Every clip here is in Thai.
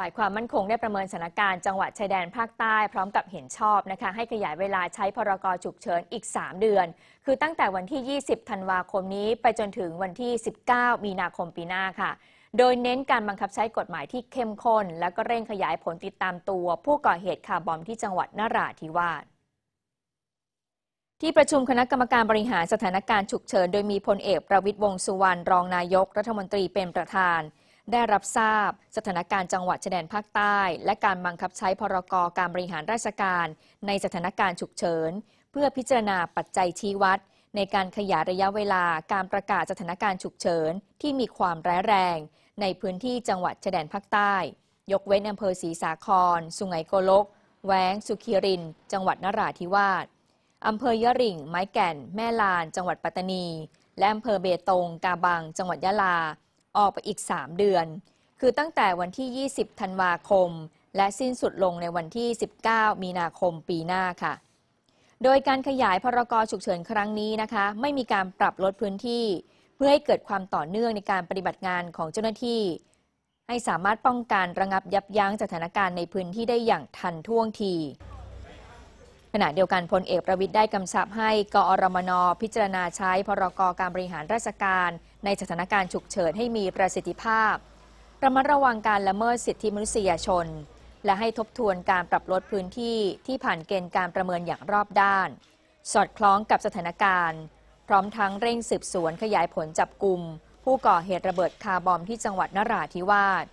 ฝ่ายความมั่นคงได้ประเมินสถานการณ์จังหวัดชายแดนภาคใต้พร้อมกับเห็นชอบนะคะให้ขยายเวลาใช้พรกฉุกเฉินอีก 3 เดือน คือตั้งแต่วันที่ 20ธันวาคมนี้ ไปจนถึงวันที่ 19 มีนาคมปีหน้าค่ะ โดยเน้นการบังคับใช้กฎหมายที่เข้มข้น และก็เร่งขยายผลติดตามตัว ผู้ก่อเหตุคาร์บอมที่จังหวัดนราธิวาสที่ประชุมคณะกรรมการบริหารสถานการณ์ฉุกเฉินโดยมีพลเอกประวิตรวงสุวรรณรองนายกรัฐมนตรีเป็นประธานได้รับทราบสถานการณ์จังหวัดชายแดนภาคใต้ และการบังคับใช้พรกรการบริหารราชการ ในสถานการณ์ฉุกเฉินเพื่อพิจารณาปัจจัยชี้วัด ในการขยายระยะเวลาการประกาศสถานการณ์ฉุกเฉินที่มีความร้ายแรง ในพื้นที่จังหวัดชายแดนภาคใต้ ยกเว้นอำเภอศรีสาคร สุไหงโกลกแหวงสุขีรินจังหวัดนราธิวาสอำเภอยะริ่ง ไม้แก่น แม่ลาน จังหวัดปัตตานี และอำเภอเบตง กาบัง จังหวัดยะลาออกไปอีก 3 เดือน คือตั้งแต่วันที่ 20 ธันวาคม และสิ้นสุดลงในวันที่ 19 มีนาคมปีหน้าค่ะ โดยการขยายพรกฉุกเฉิน ครั้งนี้นะคะ ไม่มีการปรับลดพื้นที่ เพื่อให้เกิดความต่อเนื่องในการปฏิบัติงานของเจ้าหน้าที่ ให้สามารถป้องกันรระงับยับยั้งสถานการณ์ในพื้นที่ได้อย่างทันท่วงทีขณะเดียวกันพลเอกประวิทย์ได้กำชับให้กอรมนพิจารณาใช้พรกการบริหารราชการ ในสถานการณ์ฉุกเฉิน ให้มีประสิทธิภาพ ระมัดระวังการละเมิดสิทธิมนุษยชน และให้ทบทวนการปรับลดพื้นที่ที่ผ่านเกณฑ์การประเมินอย่างรอบด้าน สอดคล้องกับสถานการณ์ พร้อมทั้งเร่งสืบสวนขยายผลจับกลุ่มผู้ก่อเหตุระเบิดคาร์บอมที่จังหวัดนราธิวาส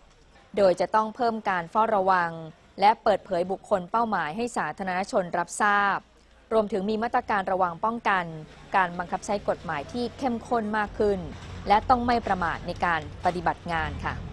โดยจะต้องเพิ่มการเฝ้าระวังและเปิดเผยบุคคลเป้าหมายให้สาธารณชนรับทราบ รวมถึงมีมาตรการระวังป้องกัน การบังคับใช้กฎหมายที่เข้มข้นมากขึ้น และต้องไม่ประมาทในการปฏิบัติงานค่ะ